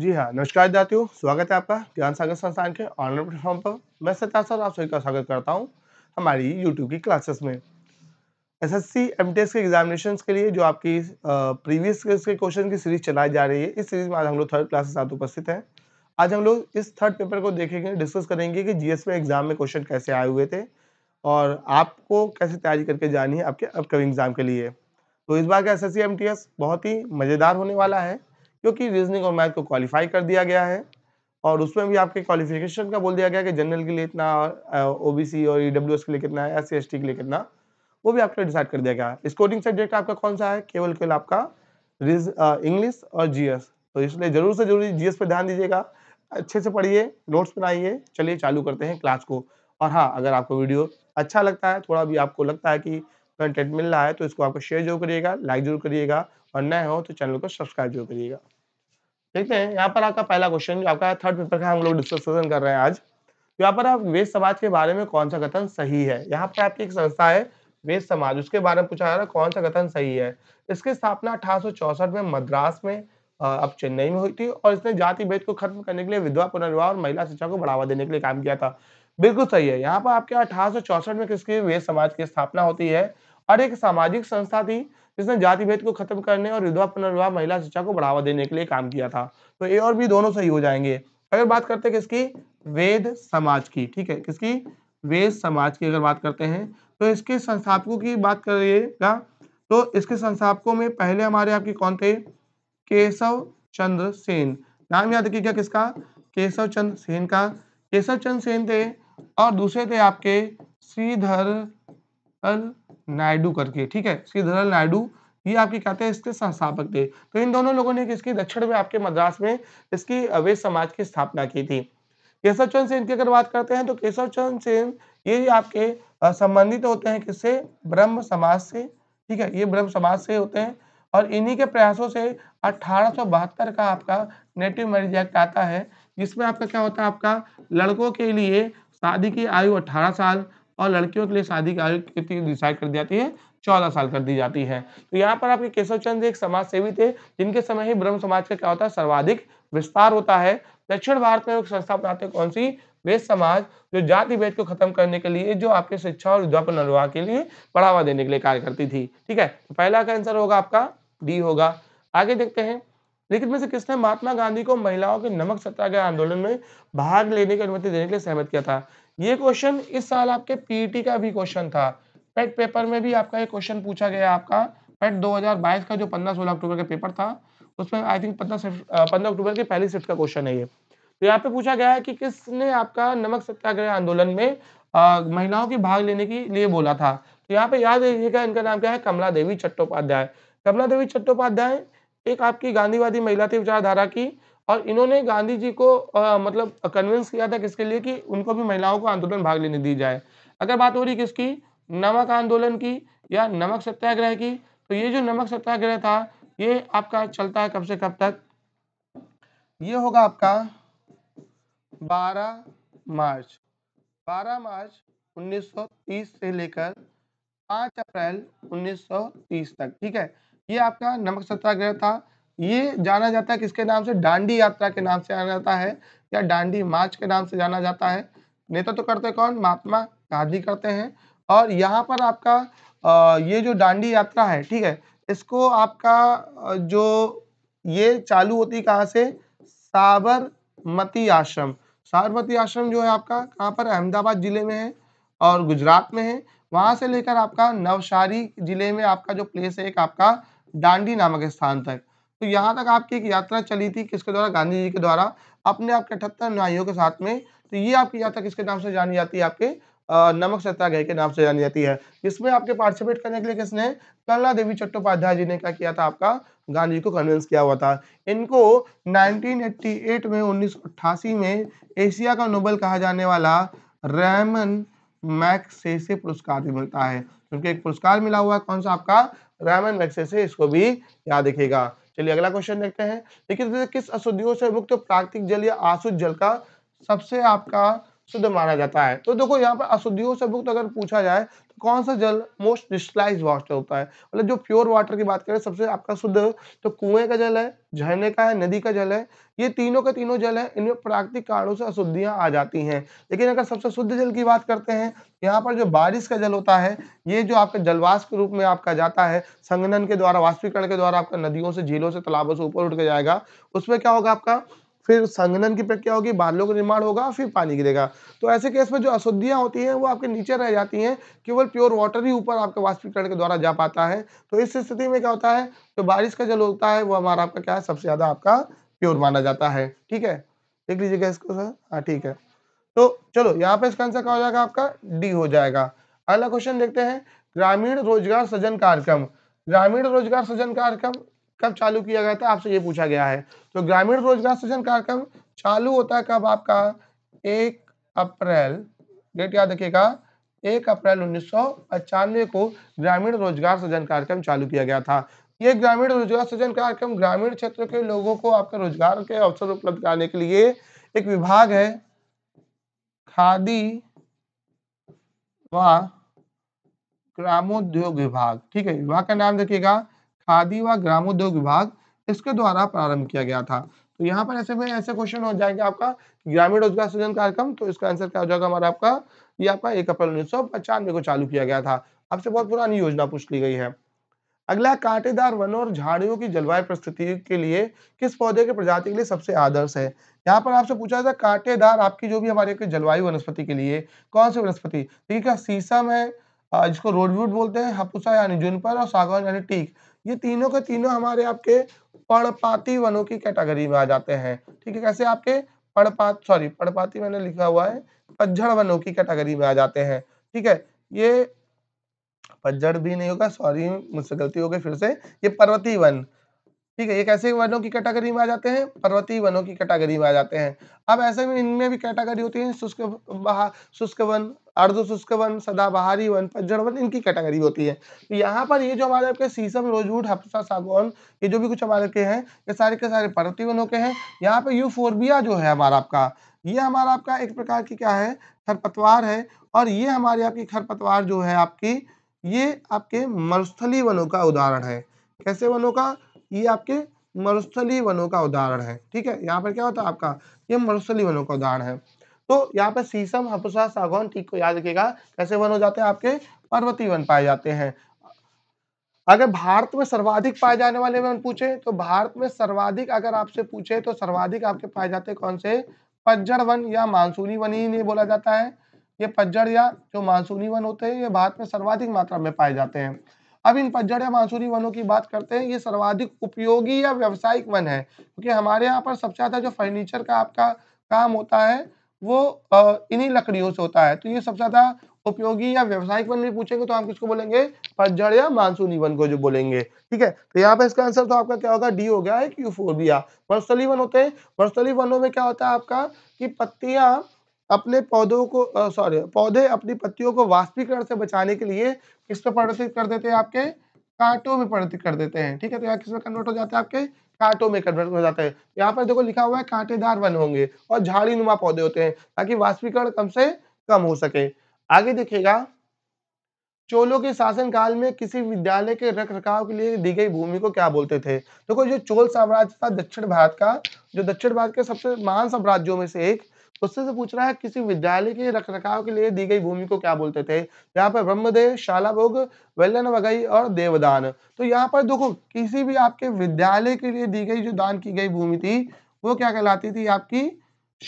जी हाँ नमस्कार विद्यार्थियों स्वागत है आपका ज्ञान सागर संस्थान के ऑनलाइन प्लेटफॉर्म पर मैं सत्या सर आप सभी का स्वागत करता हूँ हमारी यूट्यूब की क्लासेस में S S C M T S के एग्जामिनेशन के लिए जो आपकी प्रीवियस के क्वेश्चन की सीरीज चलाई जा रही है इस सीरीज में आज हम लोग थर्ड क्लासेस के साथ उपस्थित हैं आज हम लोग इस थर्ड पेपर को देखेंगे डिस्कस करेंगे कि एस में एग्जाम में क्वेश्चन कैसे आए हुए थे और आपको कैसे तैयारी करके जानी है आपके अपकमिंग एग्जाम के लिए तो इस बार का एस एस बहुत ही मज़ेदार होने वाला है क्योंकि रीजनिंग और मैथ को क्वालिफाई कर दिया गया है और उसमें भी आपके क्वालिफिकेशन का बोल दिया गया कि जनरल के लिए इतना ओ ओबीसी और ईडब्ल्यू e के लिए कितना है एस सी के लिए कितना वो भी आपका डिसाइड कर दिया गया है स्कोरिंग सब्जेक्ट आपका कौन सा है केवल केवल आपका इंग्लिश और जीएस तो इसलिए जरूर से जरूर जीएस पर ध्यान दीजिएगा अच्छे से पढ़िए नोट्स बनाइए चलिए चालू करते हैं क्लास को और हाँ अगर आपको वीडियो अच्छा लगता है थोड़ा भी आपको लगता है कि कंटेंट मिल रहा है तो इसको आपको शेयर जरूर करिएगा लाइक जरूर करिएगा और नए हो तो चैनल को सब्सक्राइब जरूर करिएगा देखते हैं यहाँ पर आपका पहला क्वेश्चन जो आपका थर्ड पेपर का हम लोग डिस्कशन कर रहे हैं आज तो यहाँ पर आप वेद समाज के बारे में कौन सा कथन सही है यहाँ पर आपकी एक संस्था है वेद समाज उसके बारे में पूछा जा रहा है कौन सा कथन सही है इसकी स्थापना अठारह में मद्रास में अब चेन्नई में हुई थी और इसने जाति भेद को खत्म करने के लिए विधवा पुनर्विवाह और महिला शिक्षा को बढ़ावा देने के लिए काम किया था बिल्कुल सही है यहाँ पर आपके अठारह में किसकी वेद समाज की स्थापना होती है और एक सामाजिक संस्था थी जिसने जाति भेद को खत्म करने और विधवा पुनर्विवाह महिला शिक्षा को बढ़ावा देने के लिए काम किया था तो ए और बी दोनों सही हो जाएंगे अगर बात करते हैं किसकी वेद समाज की ठीक है किसकी वेद समाज की अगर बात करते हैं तो इसके संस्थापकों की बात करिएगा तो इसके संस्थापकों में पहले हमारे आपके कौन थे केशव चंद्र सेन नाम याद रखिएगा किसका केशव चंद्र सेन का केशव चंद्र सेन थे और दूसरे थे आपके श्रीधर नायडू करके ठीक है श्रीधर नायडू ये आपके क्या थे इसके संस्थापक थे तो इन दोनों लोगों ने इसकी दक्षिण में आपके मद्रास में इसकी अवैध समाज की स्थापना की थी केशव चंद सेन की अगर बात करते हैं तो केशव चंद सेन ये आपके संबंधित होते हैं किससे ब्रह्म समाज से ठीक है ये ब्रह्म समाज से होते हैं और इन्हीं के प्रयासों से अठारह का आपका नेटिव मैरिज एक्ट आता है जिसमें आपका क्या होता है आपका लड़कों के लिए शादी की आयु 18 साल और लड़कियों के लिए शादी की आयु कितनी डिसाइड कर दी जाती है चौदह साल कर दी जाती है तो यहाँ पर आपके केशव चंद्र एक समाज सेवी थे जिनके समय ही ब्रह्म समाज का क्या होता है सर्वाधिक विस्तार होता है दक्षिण भारत में एक संस्था बनाते कौन सी वेद समाज जो जाति भेद को खत्म करने के लिए जो आपके शिक्षा और विज्ञापन अनुवाह के लिए बढ़ावा देने के लिए कार्य करती थी ठीक है तो पहला का आंसर होगा आपका डी होगा आगे देखते हैं लेकिन में से किसने महात्मा गांधी को महिलाओं के नमक सत्याग्रह आंदोलन में भाग लेने की अनुमति देने के लिए सहमत किया था ये क्वेश्चन इस साल आपके पीटी e का भी क्वेश्चन था पेट पेपर में भी आपका ये क्वेश्चन पूछा गया आपका पेट 2022 का जो 15 सोलह अक्टूबर का पेपर था उसमें आई थिंक 15 पंद्रह अक्टूबर की पहली शिफ्ट का क्वेश्चन है ये तो यहाँ पे पूछा गया है कि किसने आपका नमक सत्याग्रह आंदोलन में महिलाओं की भाग लेने के लिए बोला था तो यहाँ पे याद रखिएगा इनका नाम क्या है कमला देवी चट्टोपाध्याय कमला देवी चट्टोपाध्याय एक आपकी गांधीवादी महिला थी विचारधारा की और इन्होंने गांधी जी को आ, मतलब कन्विंस किया था किसके लिए कि उनको भी महिलाओं को आंदोलन भाग लेने दी जाए अगर बात हो रही किसकी नमक आंदोलन की या नमक सत्याग्रह की तो ये जो नमक सत्याग्रह था ये आपका चलता है कब से कब तक ये होगा आपका 12 मार्च 12 मार्च 1930 से लेकर 5 अप्रैल 1930 तक ठीक है ये आपका नमक सत्याग्रह था ये जाना जाता है किसके नाम से डांडी यात्रा के नाम से जाना जाता है या डांडी मार्च के नाम से जाना जाता है नेतृत्व तो करते कौन महात्मा गांधी करते हैं और यहाँ पर आपका ये जो डांडी यात्रा है ठीक है इसको आपका जो ये चालू होती कहाँ से साबरमती आश्रम साबरमती आश्रम जो है आपका कहाँ पर अहमदाबाद जिले में है और गुजरात में है वहाँ से लेकर आपका नवसारी जिले में आपका जो प्लेस है एक आपका डांडी नामक स्थान तक तो यहाँ तक आपकी एक यात्रा चली थी किसके द्वारा गांधी जी के द्वारा अपने आपके अठहत्तर अनुयायियों के साथ में तो ये आपकी यात्रा किसके नाम से जानी जाती है आपके नमक सत्याग्रह के नाम से जानी जाती है इसमें आपके पार्टिसिपेट करने के लिए किसने कला देवी चट्टोपाध्याय जी ने क्या किया था आपका गांधी जी को कन्विंस किया हुआ था इनको 1988 में 1988 में एशिया का नोबल कहा जाने वाला रैमन मैक्सेसे पुरस्कार भी मिलता है तो क्योंकि एक पुरस्कार मिला हुआ है कौन सा आपका रैमन मैक्सेसे इसको भी याद रखेगा चलिए अगला क्वेश्चन देखते हैं देखिए किस अशुद्धियों से मुक्त प्राकृतिक जल या आसुद जल का सबसे आपका शुद्ध माना जाता है तो देखो यहाँ पर अशुद्धियों से मुक्त अगर पूछा जाए तो कौन सा जल मोस्ट डिस्टलाइज वाटर होता है मतलब जो प्योर वाटर की बात करें सबसे आपका शुद्ध तो कुएं का जल है झरने का है नदी का जल है ये तीनों का तीनों जल है इनमें प्राकृतिक कारणों से अशुद्धियां आ जाती हैं लेकिन अगर सबसे शुद्ध जल की बात करते हैं यहाँ पर जो बारिश का जल होता है ये जो आपके जलवास के रूप में आपका जाता है संगनन के द्वारा वाष्पीकरण के द्वारा आपका नदियों से झीलों से तालाबों से ऊपर उठ के जाएगा उसमें क्या होगा आपका फिर संगनन की प्रक्रिया होगी बादलों का निर्माण होगा फिर पानी गिरेगा तो ऐसे केस में जो अशुद्धियाँ होती हैं वो आपके नीचे रह जाती हैं केवल प्योर वाटर ही ऊपर आपके वाष्पीकरण के द्वारा जा पाता है तो इस स्थिति में क्या होता है जो बारिश का जल होता है वो हमारा आपका क्या है सबसे ज़्यादा आपका प्योर माना जाता है ठीक है देख लीजिएगा इसको सर हाँ ठीक है तो चलो यहाँ पे इसका आंसर क्या हो जाएगा आपका डी हो जाएगा अगला क्वेश्चन देखते हैं ग्रामीण रोजगार सृजन कार्यक्रम ग्रामीण रोजगार सृजन कार्यक्रम कब चालू किया गया था आपसे ये पूछा गया है तो ग्रामीण रोजगार सृजन कार्यक्रम चालू होता है कब आपका एक अप्रैल डेट याद रखिएगा एक अप्रैल उन्नीस को ग्रामीण रोजगार सृजन कार्यक्रम चालू किया गया था ये ग्रामीण रोजगार सृजन कार्यक्रम ग्रामीण क्षेत्र के लोगों को आपके रोजगार के अवसर उपलब्ध कराने के लिए एक विभाग है खादी व ग्रामोद्योग विभाग ठीक है विभाग का नाम देखिएगा खादी व ग्रामोद्योग विभाग इसके द्वारा प्रारंभ किया गया था तो यहाँ पर ऐसे में ऐसे क्वेश्चन हो जाएगा आपका ग्रामीण रोजगार सृजन कार्यक्रम तो इसका आंसर क्या हो जाएगा हमारा आपका ये आपका एक अप्रैल उन्नीस को चालू किया गया था आपसे बहुत पुरानी योजना पूछ ली गई है अगला कांटेदार वनों और झाड़ियों की जलवायु परिस्थिति के लिए किस पौधे के प्रजाति के लिए सबसे आदर्श है यहाँ पर आपसे पूछा था कांटेदार आपकी जो भी हमारे जलवायु वनस्पति के लिए कौन सी वनस्पति देखिए क्या सीसम है जिसको रोडवुड बोलते हैं हपुसा यानी जुनपर और सागवान यानी टीक ये तीनों के तीनों हमारे आपके पड़पाती वनों की कैटेगरी में आ जाते हैं ठीक है कैसे आपके पड़पात सॉरी पड़पाती मैंने लिखा हुआ है पतझड़ वनों की कैटेगरी में आ जाते हैं ठीक है ये पतझड़ भी नहीं होगा सॉरी मुझसे गलती हो गई फिर से ये पर्वती वन ठीक है ये कैसे वनों की कैटेगरी में आ जाते हैं पर्वती वनों की कैटेगरी में आ जाते हैं अब ऐसे में इनमें भी कैटेगरी होती है शुष्क शुष्क वन अर्धशुष्क वन सदाबहारी वन पतझड़ वन इनकी कैटेगरी होती है तो यहाँ पर ये जो हमारे आपके सीसम रोजूट हफ्सा सागौन ये जो भी कुछ हमारे के हैं ये सारे के सारे पर्वती वनों के हैं यहाँ पे यूफोरबिया जो है हमारा आपका ये हमारा आपका एक प्रकार की क्या है खरपतवार है और ये हमारे आपकी खरपतवार जो है आपकी ये आपके मरुस्थली वनों का उदाहरण है कैसे वनों का ये आपके मरुस्थली वनों का उदाहरण है ठीक है यहाँ पर क्या होता है आपका ये मरुस्थली वनों का उदाहरण है तो यहाँ पर सीसम हपुसा सागौन ठीक को याद रखेगा कैसे वन हो जाते हैं आपके पर्वतीय वन पाए जाते हैं अगर भारत में सर्वाधिक पाए जाने वाले वन पूछे तो भारत में सर्वाधिक अगर आपसे पूछे तो सर्वाधिक आपके पाए जाते कौन से पज्जड़ वन या मानसूनी वन ही नहीं बोला जाता है ये पज्जड़ या जो मानसूनी वन होते हैं ये भारत में सर्वाधिक मात्रा में पाए जाते हैं अब इन पज्जड़ या मानसूनी वनों की बात करते हैं ये सर्वाधिक उपयोगी या व्यावसायिक वन है क्योंकि हमारे यहाँ पर सबसे ज्यादा जो फर्नीचर का आपका काम होता है वो इन्हीं लकड़ियों से होता है तो ये सबसे ज्यादा उपयोगी या व्यवसायिक वन भी पूछेंगे तो आप किसको बोलेंगे पतझड़ या मानसूनी वन को जो बोलेंगे ठीक है तो यहाँ पे इसका आंसर तो आपका क्या होगा डी हो गया है क्यू फोर बी वर्षली वन होते हैं वर्षली वनों में क्या होता है आपका कि पत्तियां अपने पौधों को सॉरी पौधे अपनी पत्तियों को वाष्पीकरण से बचाने के लिए किस पर परिवर्तित कर देते हैं आपके कांटों में परिवर्तित कर देते हैं ठीक है तो यहाँ किस पर कन्वर्ट हो जाते हैं आपके कांटों में कन्वर्ट हो जाता है यहाँ पर देखो लिखा हुआ है कांटेदार वन होंगे और झाड़ी नुमा पौधे होते हैं ताकि वाष्पीकरण कम से कम हो सके आगे देखिएगा चोलों के शासनकाल में किसी विद्यालय के रख रखाव के लिए दी गई भूमि को क्या बोलते थे देखो तो जो चोल साम्राज्य था दक्षिण भारत का जो दक्षिण भारत के सबसे महान साम्राज्यों में से एक उससे से पूछ रहा है किसी विद्यालय के रख रखाव के लिए दी गई भूमि को क्या बोलते थे यहाँ पर ब्रह्मदेव भोग वेलन वगई और देवदान तो यहाँ पर देखो किसी भी आपके विद्यालय के लिए दी गई जो दान की गई भूमि थी वो क्या कहलाती थी आपकी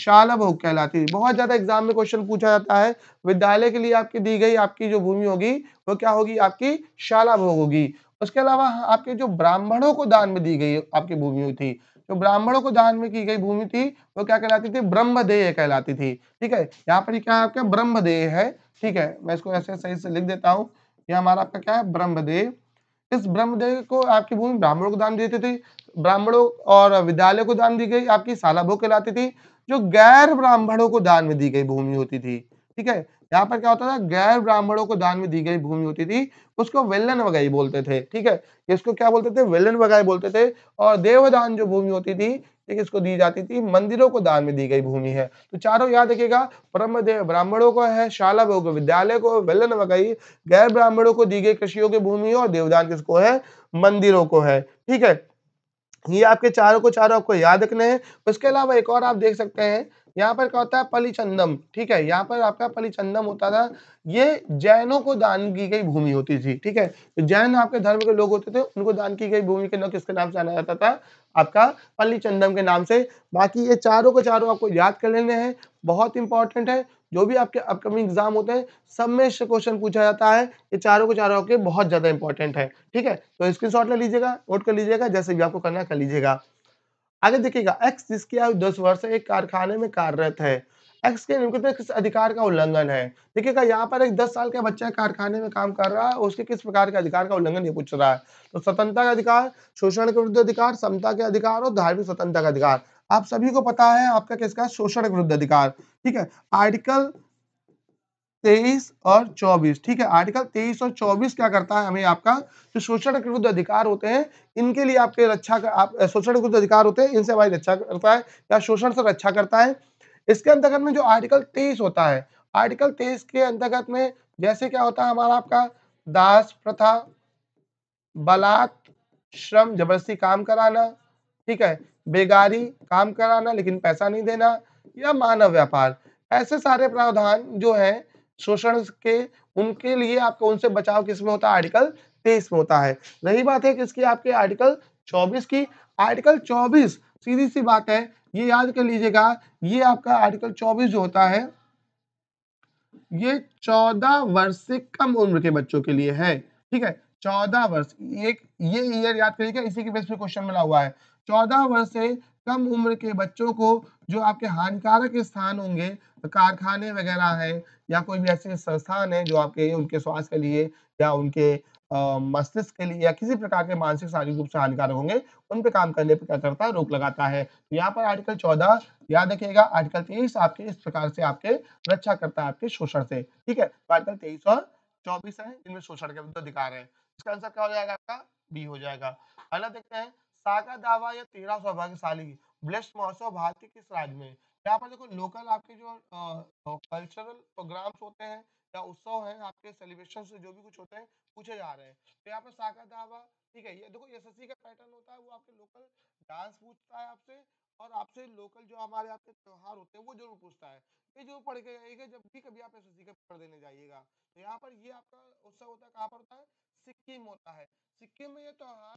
शाला भोग कहलाती थी बहुत ज्यादा एग्जाम में क्वेश्चन पूछा जाता है विद्यालय के लिए आपकी दी गई आपकी जो भूमि होगी वो क्या होगी आपकी शाला भोग होगी उसके अलावा आपके जो ब्राह्मणों को दान में दी गई आपकी भूमि थी जो तो ब्राह्मणों को दान में की गई भूमि थी वो क्या कहलाती थी ब्रह्मदेय कहलाती थी ठीक है यहाँ पर क्या है आपका ब्रह्मदेय है ठीक है मैं इसको ऐसे सही से लिख देता हूँ यह हमारा आपका क्या है ब्रह्मदेय इस ब्रह्मदेव को आपकी भूमि ब्राह्मणों को दान देती थी ब्राह्मणों और विद्यालय को दान दी गई आपकी सालाभोग कहलाती थी जो गैर ब्राह्मणों को दान में दी गई भूमि होती थी ठीक है यहाँ पर क्या होता था गैर ब्राह्मणों को दान में दी गई भूमि होती थी उसको वेलन वगैरह बोलते थे ठीक है इसको क्या बोलते थे वेलन वगाई बोलते थे और देवदान जो भूमि होती थी ठीक इसको दी जाती थी मंदिरों को दान में दी गई भूमि है तो चारों याद रखिएगा परम देव ब्राह्मणों को है शाला को विद्यालय को वेलन वगैरह गैर ब्राह्मणों को दी गई कृषियों की भूमि और देवदान किसको है मंदिरों को है ठीक है ये आपके चारों को चारों आपको याद रखने हैं उसके अलावा एक और आप देख सकते हैं यहाँ पर क्या होता है पलिचंदम ठीक है यहाँ पर आपका पलिचंदम होता था ये जैनों को दान की गई भूमि होती थी ठीक है तो जैन आपके धर्म के लोग होते थे उनको दान की गई भूमि के नाम किसके नाम से जाना जाता था आपका पलिचंदम के नाम से बाकी ये चारों को चारों आपको याद कर लेने हैं बहुत इंपॉर्टेंट है जो भी आपके अपकमिंग एग्जाम होते हैं सब में इससे क्वेश्चन पूछा जाता है ये चारों को चारों आपके बहुत ज़्यादा इंपॉर्टेंट है ठीक है तो स्क्रीन ले लीजिएगा नोट कर लीजिएगा जैसे भी आपको करना कर लीजिएगा आगे देखिएगा एक्स जिसकी आयु दस वर्ष है एक कारखाने में कार्यरत है एक्स के निम्नलिखित किस अधिकार का उल्लंघन है देखिएगा यहाँ पर एक दस साल का बच्चा कारखाने में काम कर रहा है उसके किस प्रकार के अधिकार का उल्लंघन ये पूछ रहा है तो स्वतंत्रता का अधिकार शोषण के विरुद्ध अधिकार समता के अधिकार और धार्मिक स्वतंत्रता का अधिकार आप सभी को पता है आपका किसका शोषण के विरुद्ध अधिकार ठीक है आर्टिकल तेईस और चौबीस ठीक है आर्टिकल तेईस और चौबीस क्या करता है हमें आपका जो शोषण के विरुद्ध अधिकार होते हैं इनके लिए आपके रक्षा आप शोषण के विरुद्ध अधिकार होते हैं इनसे हमारी रक्षा करता है या शोषण से रक्षा करता है इसके अंतर्गत में जो आर्टिकल तेईस होता है आर्टिकल तेईस के अंतर्गत में जैसे क्या होता है हमारा आपका दास प्रथा बलात् श्रम जबरदस्ती काम कराना ठीक है बेगारी काम कराना लेकिन पैसा नहीं देना या मानव व्यापार ऐसे सारे प्रावधान जो है शोषण के उनके लिए आपको उनसे बचाव किसमें होता है आर्टिकल तेईस में होता है रही बात है किसकी आपके आर्टिकल चौबीस की आर्टिकल चौबीस सीधी सी बात है ये याद कर लीजिएगा ये आपका आर्टिकल चौबीस जो होता है ये चौदह वर्ष से कम उम्र के बच्चों के लिए है ठीक है चौदह वर्ष एक ये ईयर याद करिएगा इसी के बेस पे क्वेश्चन मिला हुआ है चौदह वर्ष से कम उम्र के बच्चों को जो आपके हानिकारक स्थान होंगे कारखाने वगैरह हैं या कोई भी ऐसे संस्थान है जो आपके उनके स्वास्थ्य के लिए या उनके मस्तिष्क के लिए या किसी प्रकार के मानसिक शारीरिक रूप से हानिकारक होंगे उन पे काम करने पर क्या करता है रोक लगाता है तो यहाँ पर आर्टिकल चौदह याद रखिएगा आर्टिकल तेईस आपके इस प्रकार से आपके रक्षा करता है आपके शोषण से ठीक है तो आर्टिकल तेईस और चौबीस है इनमें शोषण के अधिकार है इसका आंसर क्या हो जाएगा आपका बी हो जाएगा अगला देखते हैं सागर दावा या तेरा सौभाग्यशाली ब्लेस महोत्सव भारतीय किस राज्य में यहाँ पर देखो लोकल आपके जो कल्चरल प्रोग्राम्स होते हैं या उत्सव हैं आपके सेलिब्रेशन जो भी कुछ होते हैं पूछे जा रहे हैं तो यहाँ पर सागर दावा ठीक है ये देखो एस का पैटर्न होता है वो आपके लोकल डांस पूछता है आपसे और आपसे लोकल जो हमारे आपके त्यौहार होते हैं वो जरूर पूछता है ये जरूर पढ़ के जाइएगा जब भी कभी आप एस का पेपर देने जाइएगा तो यहाँ पर ये आपका उत्सव होता है कहाँ पर होता है सिक्किम होता है सिक्किम में ये त्यौहार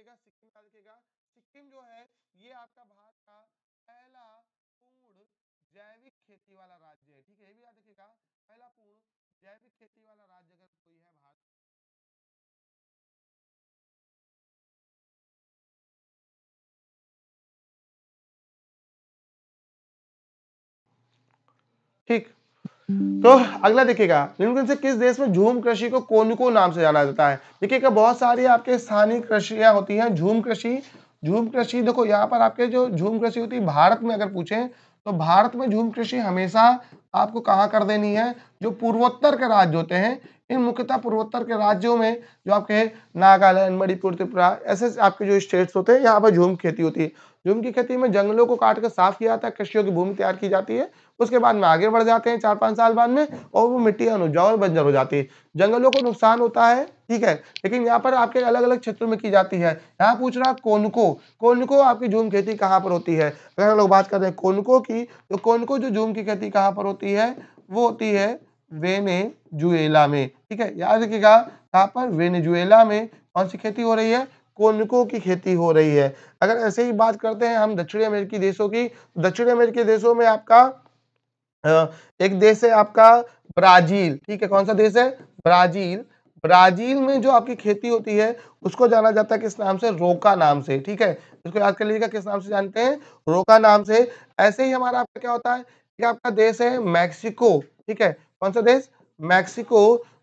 लिखेगा सिक्किम याद रखेगा सिक्किम जो है ये आपका भारत का पहला पूर्ण जैविक खेती वाला राज्य है ठीक है ये भी याद रखेगा पहला पूर्ण जैविक खेती वाला राज्य अगर कोई है भारत ठीक तो अगला देखिएगा निम्नलिखित से किस देश में झूम कृषि को कोनुको नाम से जाना जाता है देखिएगा बहुत सारी आपके स्थानीय कृषियां होती हैं झूम कृषि झूम कृषि देखो यहाँ पर आपके जो झूम कृषि होती है भारत में अगर पूछे तो भारत में झूम कृषि हमेशा आपको कहाँ कर देनी है जो पूर्वोत्तर के राज्य होते हैं इन मुख्यतः पूर्वोत्तर के राज्यों में जो आपके नागालैंड मणिपुर त्रिपुरा ऐसे आपके जो स्टेट्स होते हैं यहाँ पर झूम खेती होती है झूम की खेती में जंगलों को काट कर साफ किया जाता है कृषियों की भूमि तैयार की जाती है उसके बाद में आगे बढ़ जाते हैं चार पांच साल बाद में और वो मिट्टी अनुजाव और बंजर हो जाती है जंगलों को नुकसान होता है ठीक है लेकिन यहाँ पर आपके अलग अलग क्षेत्रों में की जाती है यहाँ पूछ रहा कोनको कोनको आपकी झूम खेती कहाँ पर होती है अगर हम लोग बात कर रहे हैं कोनको की तो कोनको जो झूम की खेती कहाँ पर होती है वो होती है जुएला में ठीक है याद रखिएगा यहाँ पर जुएला में कौन सी खेती हो रही है कोनको की खेती हो रही है अगर ऐसे ही बात करते हैं हम दक्षिणी अमेरिकी देशों की दक्षिण अमेरिकी देशों में आपका एक देश है आपका ब्राजील ठीक है कौन सा देश है ब्राजील ब्राजील में जो आपकी खेती होती है उसको जाना जाता है किस नाम से रोका नाम से ठीक है इसको याद कर लीजिएगा किस नाम से जानते हैं रोका नाम से ऐसे ही हमारा आपका क्या होता है आपका देश है मैक्सिको ठीक है कौन सा देश मैक्सिको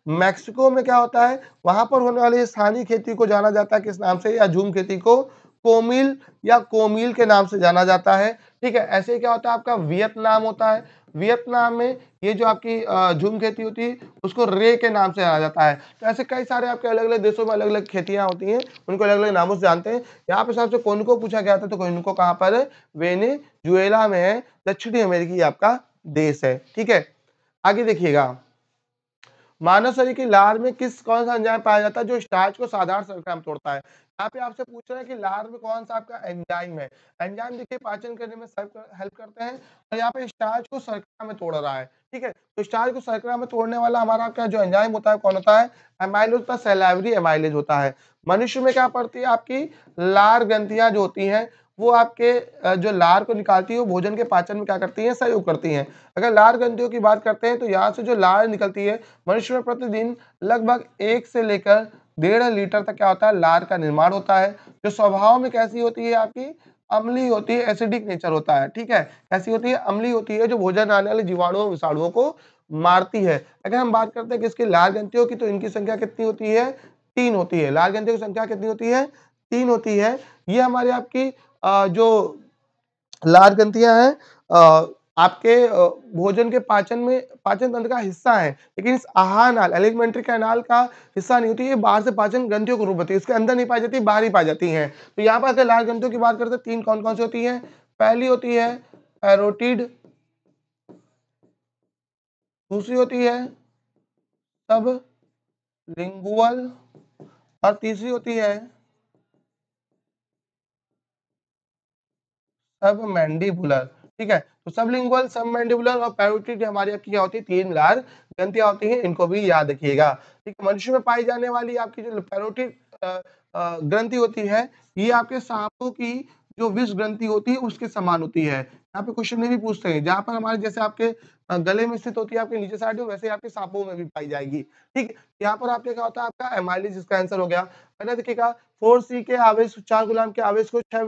मैक्सिको में क्या होता है वहां पर होने वाली स्थानीय खेती को जाना जाता है किस नाम से या झूम खेती को कोमिल या कोमिल के नाम से जाना जाता है ठीक है ऐसे क्या होता है आपका वियतनाम होता है वियतनाम में ये जो आपकी झूम खेती होती है उसको रे के नाम से जाना जाता है तो ऐसे कई सारे आपके अलग अलग देशों में अलग अलग खेतियां होती हैं उनको अलग अलग नामों से जानते हैं यहाँ पे साहब से को पूछा गया था तो को कहाँ पर वेने जुएला में है दक्षिणी अमेरिकी आपका देश है ठीक है आगे देखिएगा मानव शरीर की लार में किस कौन सा एंजाइम पाया जाता है जो स्टार्च को साधारण संक्रम तोड़ता है यहाँ पे आपसे पूछ रहे हैं कि लार में कौन सा आपका एंजाइम है एंजाइम देखिए पाचन करने में हेल्प करते हैं और यहाँ पे स्टार्च को सरकरा में तोड़ रहा है ठीक है तो स्टार्च को सरकरा में तोड़ने वाला हमारा आपका जो एंजाइम होता है कौन होता है एमाइलेज होता है सेलावरी एमाइलेज होता है मनुष्य में क्या पड़ती है आपकी लार ग्रंथियां जो होती हैं वो आपके जो लार को निकालती है वो भोजन के पाचन में क्या करती है सहयोग करती हैं अगर लार ग्रंथियों की बात करते हैं तो यहाँ से जो लार निकलती है मनुष्य में प्रतिदिन लगभग एक से लेकर डेढ़ लीटर तक क्या होता है लार का निर्माण होता है जो स्वभाव में कैसी होती है आपकी अम्ली होती है एसिडिक नेचर होता है ठीक है कैसी होती है अम्ली होती है जो भोजन आने वाले जीवाणुओं विषाणुओं को मारती है अगर हम बात करते हैं कि इसकी लाल ग्रंथियों की तो इनकी संख्या कितनी होती है तीन होती है लाल ग्रंथियों की संख्या कितनी होती है तीन होती है ये हमारे आपकी जो लार ग्रंथियां हैं आपके भोजन के पाचन में पाचन तंत्र का हिस्सा है लेकिन इस आहार नाल एलिमेंट्री कैनाल का हिस्सा नहीं होती ये बाहर से पाचन ग्रंथियों को रूप होती है इसके अंदर नहीं पाई जाती बाहर ही पाई जाती हैं तो यहाँ पर अगर लाल ग्रंथियों की बात करते हैं तीन कौन कौन सी होती है पहली होती है पैरोटिड दूसरी होती है सब लिंगुअल और तीसरी होती है सब मैंडिबुलर ठीक है तो सब लिंगुअल सब मैंडिबुलर और पैरोटिड हमारी आपकी क्या होती है तीन लार ग्रंथियां होती हैं इनको भी याद रखिएगा ठीक है मनुष्य में पाई जाने वाली आपकी जो पैरोटिड ग्रंथि होती है ये आपके सांपों की जो विष ग्रंथि होती है उसके समान होती है यहाँ पे क्वेश्चन नहीं भी पूछते हैं जहाँ पर हमारे जैसे आपके गले में स्थित होती है आपके नीचे साइड में वैसे आपके सांपों में भी पाई जाएगी ठीक यहाँ पर आपके क्या होता है आपका एमाइलिस जिसका आंसर हो गया पहला देखिएगा फोर सी के आवेश चार गुलाम के आवेश को छह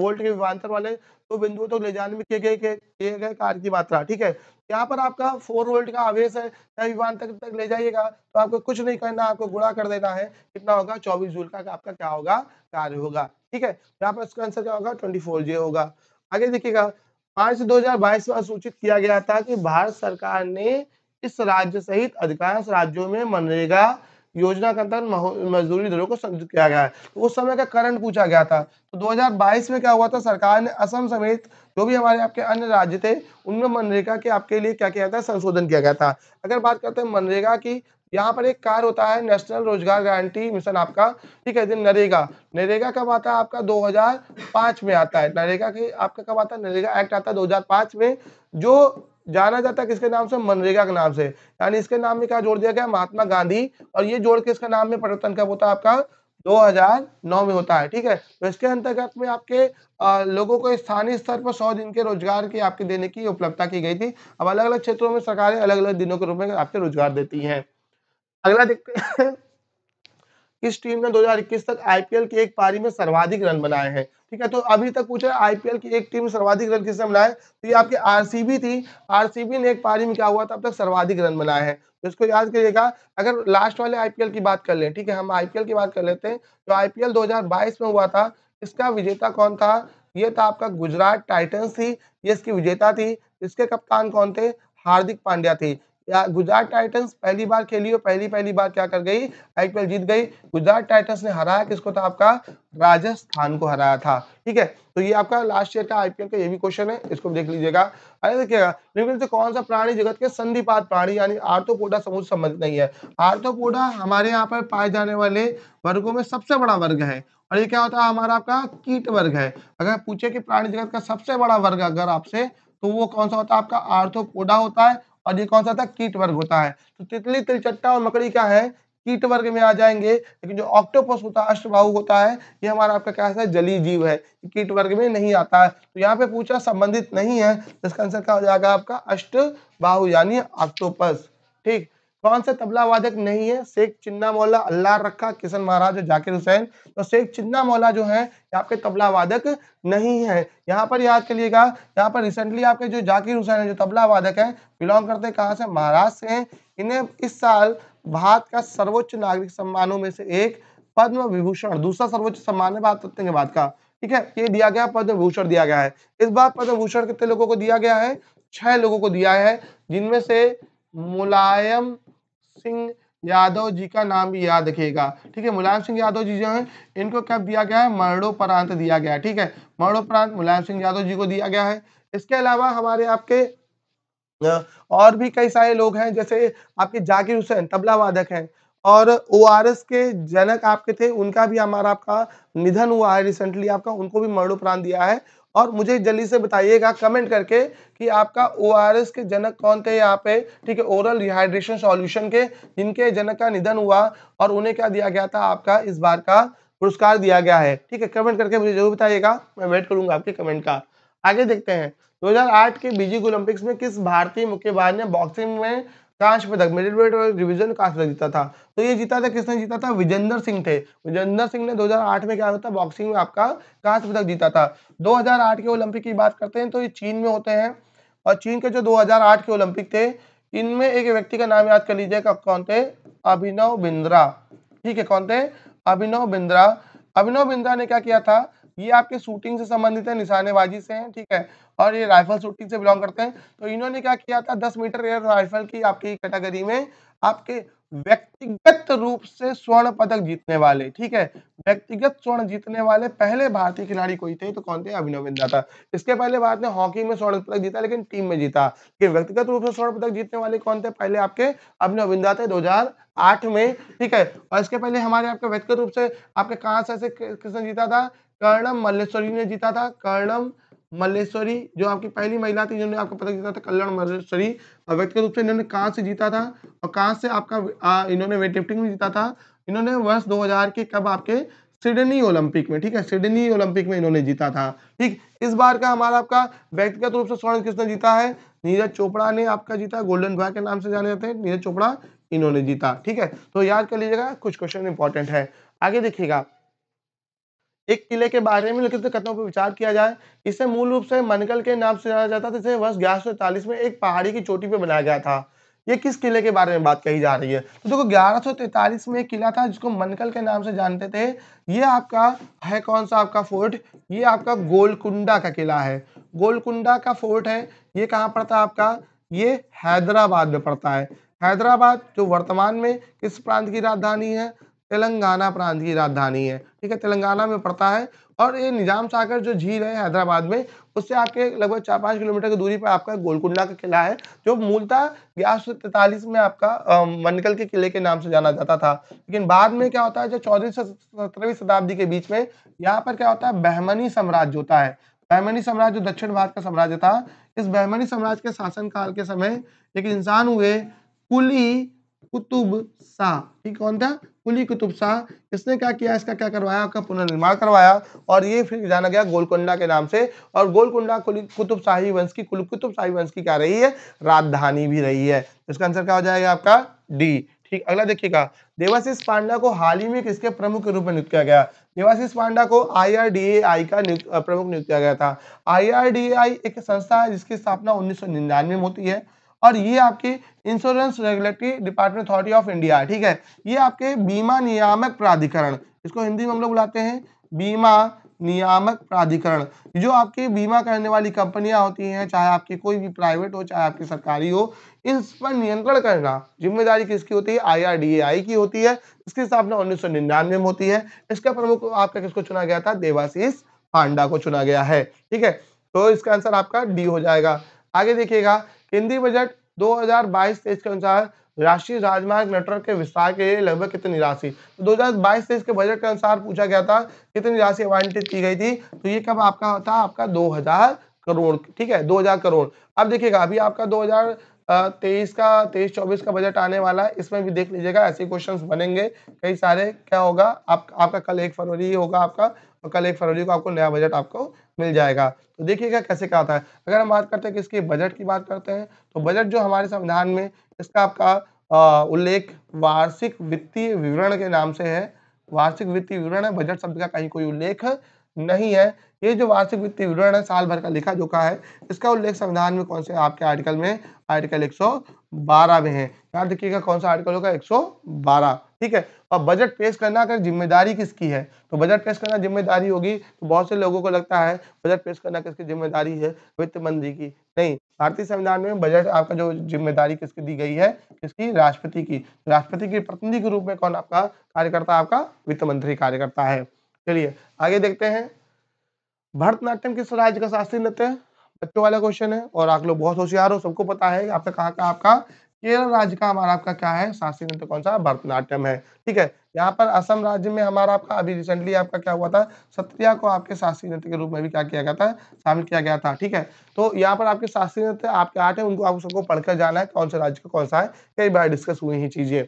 वोल्ट के विभांतर वाले दो तो बिंदुओं तक तो ले जाने में किए गए किए गए कार की मात्रा ठीक है यहाँ पर आपका फोर वोल्ट का आवेश है छह विभांतर तक, तक ले जाइएगा तो आपको कुछ नहीं करना आपको गुणा कर देना है कितना होगा चौबीस जूल का आपका क्या होगा कार्य होगा ठीक है यहाँ पर इसका आंसर क्या होगा ट्वेंटी फोर जे होगा आगे देखिएगा मार्च 2022 में सूचित किया गया था कि भारत सरकार ने इस राज्य सहित अधिकांश राज्यों में मनरेगा योजना के अंतर्गत मजदूरी दरों को संयुक्त किया गया है तो उस समय का करंट पूछा गया था तो 2022 में क्या हुआ था सरकार ने असम समेत जो भी हमारे आपके अन्य राज्य थे उनमें मनरेगा के आपके लिए क्या किया था संशोधन किया गया था अगर बात करते हैं मनरेगा की यहाँ पर एक कार्य होता है नेशनल रोजगार गारंटी मिशन आपका ठीक है दिन नरेगा नरेगा कब आता है आपका 2005 में आता है नरेगा के आपका कब आता है नरेगा एक्ट आता है 2005 में जो जाना जाता है किसके नाम से मनरेगा के नाम से यानी इसके नाम में क्या जोड़ दिया गया महात्मा गांधी और ये जोड़ के इसका नाम में परिवर्तन कब होता है आपका 2009 में होता है ठीक है तो इसके अंतर्गत में आपके आ, लोगों को स्थानीय स्तर पर 100 दिन के रोजगार की आपके देने की उपलब्धता की गई थी अब अलग अलग क्षेत्रों में सरकारें अलग अलग दिनों के रूप में आपके रोजगार देती हैं अगला देखते हैं किस टीम ने 2021 तक आईपीएल की एक पारी में सर्वाधिक रन बनाए हैं ठीक है तो अभी तक पूछा आईपीएल की एक टीम सर्वाधिक रन किसने बनाए तो ये आपके आरसीबी थी आरसीबी ने एक पारी में क्या हुआ था अब तक सर्वाधिक रन बनाए हैं तो इसको याद करिएगा अगर लास्ट वाले आईपीएल की बात कर लें ठीक है हम आईपीएल की बात कर लेते हैं तो आईपीएल दो में हुआ था इसका विजेता कौन था ये था आपका गुजरात टाइटन्स थी ये इसकी विजेता थी इसके कप्तान कौन थे हार्दिक पांड्या थी या गुजरात टाइटंस पहली बार खेली और पहली पहली बार क्या कर गई आईपीएल जीत गई गुजरात टाइटंस ने हराया किसको था आपका राजस्थान को हराया था ठीक है तो ये आपका लास्ट ईयर का आईपीएल का ये भी क्वेश्चन है इसको देख लीजिएगा अरे देखिएगा निम्नलिखित कौन सा प्राणी जगत के संधिपात प्राणी यानी आर्थोपोडा समूह संबंधित नहीं है आर्थोपोडा हमारे यहाँ पर पाए जाने वाले वर्गों में सबसे बड़ा वर्ग है और ये क्या होता है हमारा आपका कीट वर्ग है अगर पूछे कि प्राणी जगत का सबसे बड़ा वर्ग अगर आपसे तो वो कौन सा होता है आपका आर्थोपोडा होता है और ये कौन सा था कीट वर्ग होता है तो तितली तिलचट्टा और मकड़ी क्या है कीट वर्ग में आ जाएंगे लेकिन जो ऑक्टोपस होता है अष्टभाहु होता है ये हमारा आपका क्या है जलीय जीव है कीट वर्ग में नहीं आता है तो यहाँ पे पूछा संबंधित नहीं है इसका आंसर क्या हो जाएगा आपका अष्टभाहु यानी ऑक्टोपस ठीक कौन सा तबला वादक नहीं है शेख चिन्ना मौला अल्लाह रखा किशन महाराज और जाकिर हुसैन तो शेख चिन्ना मौला जो है आपके तबला वादक नहीं है यहाँ पर याद करिएगा यहाँ पर रिसेंटली आपके जो जाकिर हुसैन है जो तबला वादक है बिलोंग करते कहाँ से महाराष्ट्र से इन्हें इस साल भारत का सर्वोच्च नागरिक सम्मानों में से एक पद्म विभूषण दूसरा सर्वोच्च सम्मान है बात रत्न के बाद का ठीक है ये दिया गया पद्म भूषण दिया गया है इस बार पद्म भूषण कितने लोगों को दिया गया है छह लोगों को दिया है जिनमें से मुलायम सिंह यादव जी का नाम भी याद रखिएगा ठीक है मुलायम सिंह यादव जी जो है इनको कब दिया गया है मरणोपरांत दिया गया ठीक है मरणोपरांत मुलायम सिंह यादव जी को दिया गया है इसके अलावा हमारे आपके और भी कई सारे लोग हैं जैसे आपके जाकिर हुसैन तबला वादक हैं और ओ के जनक आपके थे उनका भी हमारा आपका निधन हुआ है रिसेंटली आपका उनको भी मरणोपरांत दिया है और मुझे जल्दी से बताइएगा कमेंट करके कि आपका ओ के जनक कौन थे यहाँ पे ठीक है ओरल रिहाइड्रेशन सॉल्यूशन के जिनके जनक का निधन हुआ और उन्हें क्या दिया गया था आपका इस बार का पुरस्कार दिया गया है ठीक है कमेंट करके मुझे जरूर बताइएगा मैं वेट करूंगा आपके कमेंट का आगे देखते हैं 2008 के बीजिंग ओलंपिक्स में किस भारतीय मुक्केबाज ने बॉक्सिंग में कांच पदक मिडिल वेट और रिवीजन कांच पदक जीता था तो ये जीता था किसने जीता था विजेंद्र सिंह थे विजेंद्र सिंह ने 2008 में क्या होता बॉक्सिंग में आपका कांच पदक जीता था 2008 के ओलंपिक की बात करते हैं तो ये चीन में होते हैं और चीन के जो 2008 के ओलंपिक थे इनमें एक व्यक्ति का नाम याद कर लीजिएगा कौन थे अभिनव बिंद्रा ठीक है कौन थे अभिनव बिंद्रा अभिनव बिंद्रा ने क्या किया था ये आपके शूटिंग से संबंधित है निशानेबाजी से है ठीक है और ये राइफल शूटिंग से बिलोंग करते हैं तो इन्होंने क्या किया था दस मीटर एयर राइफल की आपकी कैटेगरी में आपके व्यक्तिगत रूप से स्वर्ण पदक जीतने वाले ठीक है व्यक्तिगत स्वर्ण जीतने वाले पहले भारतीय खिलाड़ी कोई थे तो कौन थे अभिनव बिंदा था इसके पहले भारत ने हॉकी में स्वर्ण पदक जीता लेकिन टीम में जीता लेकिन व्यक्तिगत रूप से स्वर्ण पदक जीतने वाले कौन थे पहले आपके अभिनव बिंदा थे 2008 में ठीक है और इसके पहले हमारे आपके व्यक्तिगत रूप से आपके कहां से किसने जीता था कर्णम मल्लेश्वरी ने जीता था कर्णम मल्लेश्वरी जो आपकी पहली महिला थी जिन्होंने आपको पता जीता था कल्याण मल्लेश्वरी और व्यक्तिगत रूप से इन्होंने कहाँ से जीता था और कहाँ से आपका इन्होंने वेट लिफ्टिंग में जीता था इन्होंने वर्ष 2000 के कब आपके सिडनी ओलंपिक में ठीक है सिडनी ओलंपिक में इन्होंने जीता था ठीक इस बार का हमारा आपका व्यक्तिगत रूप से स्वर्ण किसने जीता है नीरज चोपड़ा ने आपका जीता गोल्डन बॉय के नाम से जाने जाते हैं नीरज चोपड़ा इन्होंने जीता ठीक है तो याद कर लीजिएगा कुछ क्वेश्चन इंपॉर्टेंट है आगे देखिएगा एक किले के बारे में लिखित कथनों पर विचार किया जाए इसे मूल रूप से मनकल के नाम से जाना जाता था इसे वर्ष ग्यारह में एक पहाड़ी की चोटी पर बनाया गया था ये किस किले के बारे में बात कही जा रही है तो देखो ग्यारह में एक किला था जिसको मनकल के नाम से जानते थे ये आपका है कौन सा आपका फोर्ट ये आपका गोलकुंडा का किला है गोलकुंडा का फोर्ट है ये कहाँ पड़ता है आपका ये हैदराबाद में पड़ता है हैदराबाद जो वर्तमान में किस प्रांत की राजधानी है तेलंगाना प्रांत की राजधानी है ठीक है तेलंगाना में पड़ता है और ये निजाम सागर जो झील है हैदराबाद में उससे आपके लगभग चार पाँच किलोमीटर की दूरी पर आपका गोलकुंडा का किला है जो मूलतः ग्यारह में आपका मनकल के किले के नाम से जाना जाता था लेकिन बाद में क्या होता है जो चौदहवीं से सत्रहवीं शताब्दी के बीच में यहाँ पर क्या होता है बहमनी साम्राज्य होता है बहमनी साम्राज्य जो दक्षिण भारत का साम्राज्य था इस बहमनी साम्राज्य के शासनकाल के समय एक इंसान हुए कुली कुतुब शाह ठीक कौन था कुली कुतुब शाह इसने क्या किया इसका क्या करवाया आपका पुनर्निर्माण करवाया और ये फिर जाना गया गोलकुंडा के नाम से और गोलकुंडा कुली कुतुब शाही वंश की कुल कुतुब शाही वंश की क्या रही है राजधानी भी रही है तो इसका आंसर क्या हो जाएगा आपका डी ठीक अगला देखिएगा देवाशीष पांडा को हाल ही में किसके प्रमुख के रूप में नियुक्त किया गया देवाशीष पांडा को आईआरडीएआई का प्रमुख नियुक्त किया गया था आईआरडीएआई एक संस्था है जिसकी स्थापना उन्नीस में होती है और ये आपकी insurance regulatory department authority of India ठीक है ये आपके बीमा नियामक प्राधिकरण इसको हिंदी में हम लोग बुलाते हैं बीमा नियामक प्राधिकरण जो आपकी बीमा करने वाली कंपनियां होती हैं चाहे आपकी कोई भी प्राइवेट हो चाहे आपकी सरकारी हो इन पर नियंत्रण करना जिम्मेदारी किसकी होती है आईआरडीएआई की होती है इसकी स्थापना उन्नीस सौ निन्यानवे में होती है इसका प्रमुख आपका किसको चुना गया था देवाशीष पांडा को चुना गया है ठीक है तो इसका आंसर आपका डी हो जाएगा आगे देखिएगा केंद्रीय बजट 2022 हजार के अनुसार राष्ट्रीय राजमार्ग नेटवर्क के विस्तार के लिए लगभग कितनी राशि तो दो हजार बाईस तेईस के बजट के अनुसार पूछा गया था कितनी राशि आवंटित की गई थी तो ये कब आपका था आपका 2000 करोड़ ठीक है 2000 करोड़ अब देखिएगा अभी आपका 2023 का 23 24 का बजट आने वाला है इसमें भी देख लीजिएगा ऐसे क्वेश्चंस बनेंगे कई सारे क्या होगा आप आपका कल एक फरवरी होगा आपका और कल एक फरवरी को आपको नया बजट आपको मिल जाएगा तो देखिएगा कैसे क्या आता है अगर हम बात करते हैं कि इसके बजट की बात करते हैं तो बजट जो हमारे संविधान में इसका आपका उल्लेख वार्षिक वित्तीय विवरण के नाम से है वार्षिक वित्तीय विवरण है बजट शब्द का कहीं कोई उल्लेख नहीं है ये जो वार्षिक वित्तीय विवरण है साल भर का लिखा जोखा है इसका उल्लेख संविधान में कौन से आपके आर्टिकल में आर्टिकल एक सौ 112 में है याद रखिएगा कौन सा आर्टिकल होगा 112 ठीक है और बजट पेश करना अगर जिम्मेदारी किसकी है तो बजट पेश करना जिम्मेदारी होगी तो बहुत से लोगों को लगता है बजट पेश करना किसकी जिम्मेदारी है वित्त मंत्री की नहीं भारतीय संविधान में बजट आपका जो जिम्मेदारी किसकी दी गई है किसकी राष्ट्रपति की राष्ट्रपति के प्रतिनिधि के रूप में कौन आपका कार्यकर्ता आपका वित्त मंत्री कार्यकर्ता है चलिए आगे देखते हैं भरतनाट्यम किस राज्य का शास्त्रीय नृत्य है बच्चों वाला क्वेश्चन है और आप लोग बहुत होशियार हो सबको पता है आपका कहाँ का आपका केरल राज्य का हमारा आपका क्या है शास्त्रीय नृत्य कौन सा भरतनाट्यम है ठीक है यहाँ पर असम राज्य में हमारा आपका अभी रिसेंटली आपका क्या हुआ था सत्रिया को आपके शास्त्रीय नृत्य के रूप में भी क्या किया गया था शामिल किया गया था ठीक है तो यहाँ पर आपके शास्त्रीय नृत्य आपके आठ है उनको आप सबको पढ़कर जाना है कौन सा राज्य का कौन सा है कई बार डिस्कस हुई ही चीजें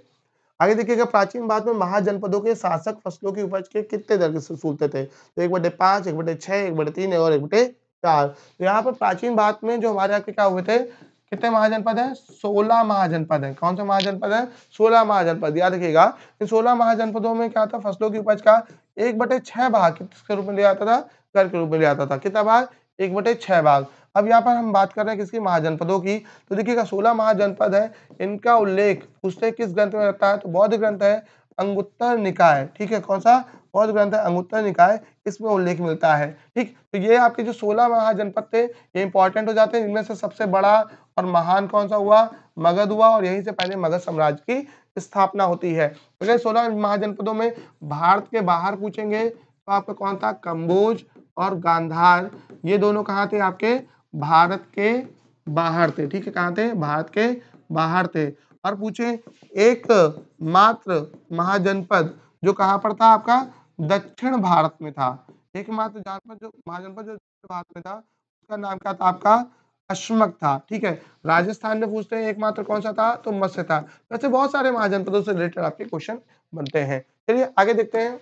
आगे देखिएगा प्राचीन बात में महाजनपदों के शासक फसलों की उपज के कितने दर से सूलते थे तो एक बटे पांच एक बटे छह एक बटे तीन और एक बटे चार तो यहाँ पर प्राचीन भारत में जो हमारे आपके क्या हुए थे कितने महाजनपद हैं सोलह महाजनपद हैं कौन से महाजनपद हैं सोलह महाजनपद याद रखिएगा इन सोलह महाजनपदों में क्या था फसलों की उपज का एक बटे छह भाग किसके रूप में लिया जाता था कर के रूप में लिया जाता था कितना भाग एक बटे छह भाग अब यहाँ पर हम बात कर रहे हैं किसकी महाजनपदों की तो देखिएगा सोलह महाजनपद है इनका उल्लेख पूछते किस ग्रंथ में रहता है तो बौद्ध ग्रंथ है अंगुत्तर निकाय ठीक है कौन सा बौद्ध ग्रंथ है अंगुत्तर निकाय इसमें उल्लेख मिलता है ठीक तो ये आपके जो सोलह महाजनपद थे ये इंपॉर्टेंट हो जाते हैं इनमें से सबसे बड़ा और महान कौन सा हुआ मगध हुआ और यहीं से पहले मगध साम्राज्य की स्थापना होती है अगर तो सोलह महाजनपदों में भारत के बाहर पूछेंगे तो आपका कौन था कम्बोज और गांधार ये दोनों कहाँ थे आपके भारत के बाहर थे ठीक है कहाँ थे भारत के बाहर थे और पूछे एक मात्र महाजनपद जो कहाँ पर था आपका दक्षिण भारत में था एकमात्र जनपद जो महाजनपद जो दक्षिण भारत में था उसका नाम क्या था आपका अश्मक था ठीक है राजस्थान में पूछते हैं एकमात्र कौन सा था तो मत्स्य था वैसे बहुत सारे महाजनपदों से रिलेटेड आपके क्वेश्चन बनते हैं चलिए आगे देखते हैं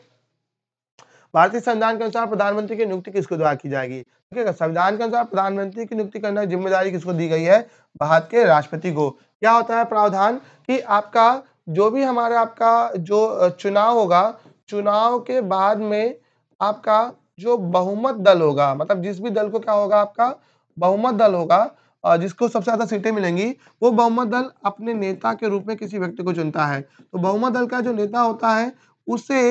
भारतीय संविधान के अनुसार प्रधानमंत्री की नियुक्ति किसको द्वारा की जाएगी ठीक है संविधान के अनुसार प्रधानमंत्री की नियुक्ति करना जिम्मेदारी किसको दी गई है भारत के राष्ट्रपति को क्या होता है प्रावधान कि आपका जो भी हमारे आपका जो चुनाव होगा चुनाव के बाद में आपका जो बहुमत दल होगा मतलब जिस भी दल को क्या होगा आपका बहुमत दल होगा जिसको सबसे ज़्यादा सीटें मिलेंगी वो बहुमत दल अपने नेता के रूप में किसी व्यक्ति को चुनता है तो बहुमत दल का जो नेता होता है उसे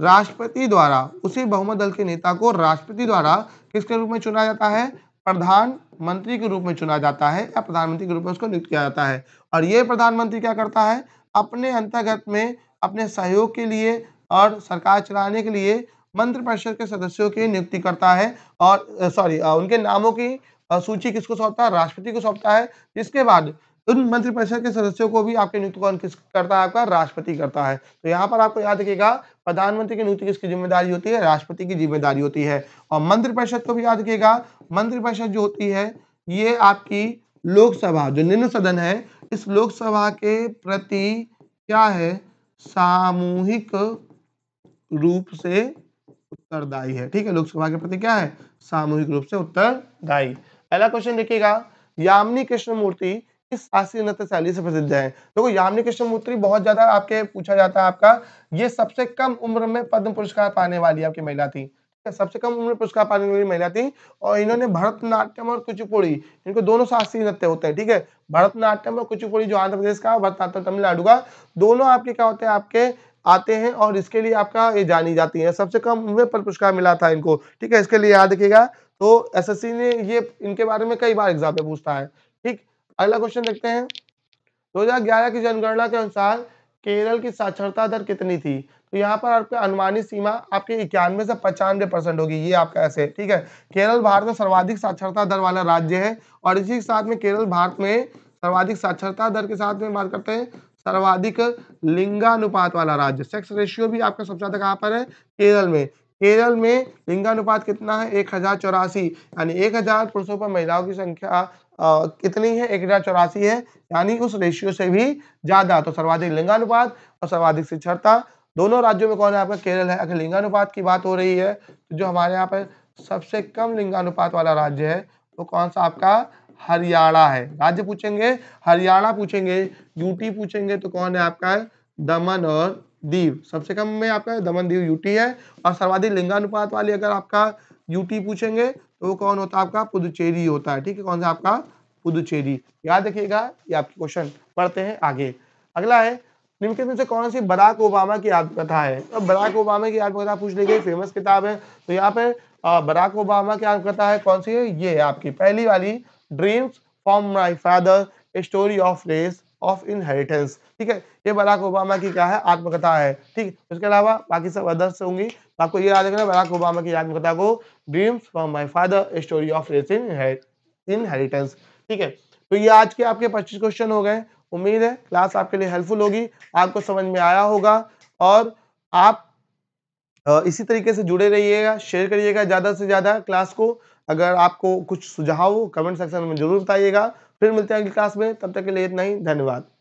राष्ट्रपति द्वारा उसी बहुमत दल के नेता को राष्ट्रपति द्वारा किसके रूप में चुना जाता है प्रधानमंत्री के रूप में चुना जाता है या प्रधानमंत्री के रूप में उसको नियुक्त किया जाता है और ये प्रधानमंत्री क्या करता है अपने अंतर्गत में अपने सहयोग के लिए और सरकार चलाने के लिए मंत्रिपरिषद के सदस्यों की नियुक्ति करता है और सॉरी उनके नामों की सूची किसको सौंपता है राष्ट्रपति को सौंपता है जिसके बाद उन मंत्रिपरिषद के सदस्यों को भी आपके नियुक्त कौन किस करता है आपका राष्ट्रपति करता है तो यहाँ पर आपको याद रखिएगा प्रधानमंत्री की नियुक्ति किसकी जिम्मेदारी होती है राष्ट्रपति की जिम्मेदारी होती है और मंत्रिपरिषद को भी याद रखिएगा मंत्रिपरिषद जो होती है ये आपकी लोकसभा जो निम्न सदन है इस लोकसभा के प्रति क्या है सामूहिक रूप से उत्तरदायी है ठीक है लोकसभा के प्रति क्या है सामूहिक रूप से उत्तरदायी पहला क्वेश्चन देखिएगा यामिनी कृष्ण मूर्ति शास्त्रीय नृत्य शैली से प्रसिद्ध है देखो तो यामिनी कृष्णमूर्ति बहुत ज्यादा आपके पूछा जाता है आपका ये सबसे कम उम्र में पद्म पुरस्कार पाने वाली आपकी महिला थी सबसे कम उम्र पुरस्कार पाने वाली महिला थी और इन्होंने भरतनाट्यम और कुचिपुड़ी इनको दोनों शास्त्रीय नृत्य होते हैं ठीक है भरतनाट्यम और कुचिपुड़ी जो आंध्र प्रदेश का भरतनाट्यम तमिलनाडु का दोनों आपके क्या होते हैं आपके आते हैं और इसके लिए आपका ये जानी जाती है सबसे कम उम्र पर पुरस्कार मिला था इनको ठीक है इसके लिए याद रखिएगा तो एसएससी ने ये इनके बारे में कई बार एग्जाम में पूछता है ठीक अगला क्वेश्चन देखते हैं 2011 की जनगणना के अनुसार केरल की साक्षरता दर कितनी थी तो यहाँ पर आपके अनुमानित सीमा आपके इक्यानवे से पचानवे परसेंट होगी ये आपका ऐसे ठीक है केरल भारत का सर्वाधिक साक्षरता दर वाला राज्य है और इसी के साथ में केरल भारत में सर्वाधिक साक्षरता दर के साथ में बात करते हैं सर्वाधिक लिंगानुपात वाला राज्य सेक्स रेशियो भी आपका सबसे ज्यादा कहाँ पर है केरल में केरल में लिंगानुपात कितना है एक यानी एक पुरुषों पर महिलाओं की संख्या आ, कितनी है एक हजार चौरासी है यानी उस रेशियो से भी ज्यादा तो सर्वाधिक लिंगानुपात और सर्वाधिक शिक्षरता दोनों राज्यों में कौन है आपका केरल है अगर लिंगानुपात की बात हो रही है तो जो हमारे यहाँ पर सबसे कम लिंगानुपात वाला राज्य है वो तो कौन सा आपका हरियाणा है राज्य पूछेंगे हरियाणा पूछेंगे यूटी पूछेंगे तो कौन है आपका दमन और दीव सबसे कम में आपका दमन दीव यूटी है और सर्वाधिक लिंगानुपात वाली अगर आपका यूटी पूछेंगे तो वो कौन होता है आपका पुदुचेरी होता है ठीक है कौन सा आपका पुदुचेरी याद रखिएगा ये आपके क्वेश्चन पढ़ते हैं आगे अगला है निम्नलिखित में से कौन सी बराक ओबामा की आत्मकथा है तो बराक ओबामा की आत्मकथा पूछ ली गई फेमस किताब है तो यहाँ पे बराक ओबामा की आत्मकथा है कौन सी है ये है आपकी पहली वाली dreams from my father story of race of inheritance ठीक है ये बराक ओबामा की क्या है आत्मकथा है ठीक उसके अलावा बाकी सब अदर्स होंगी तो आपको ये याद रखना बराक ओबामा की याद में खता को dreams from my father story of race inheritance ठीक है तो ये आज के आपके पच्चीस क्वेश्चन हो गए उम्मीद है क्लास आपके लिए हेल्पफुल होगी आपको समझ में आया होगा और आप इसी तरीके से जुड़े रहिएगा शेयर करिएगा ज़्यादा से ज़्यादा क्लास को अगर आपको कुछ सुझाव हो कमेंट सेक्शन में जरूर बताइएगा फिर मिलते हैं अगली क्लास में तब तक के लिए इतना ही धन्यवाद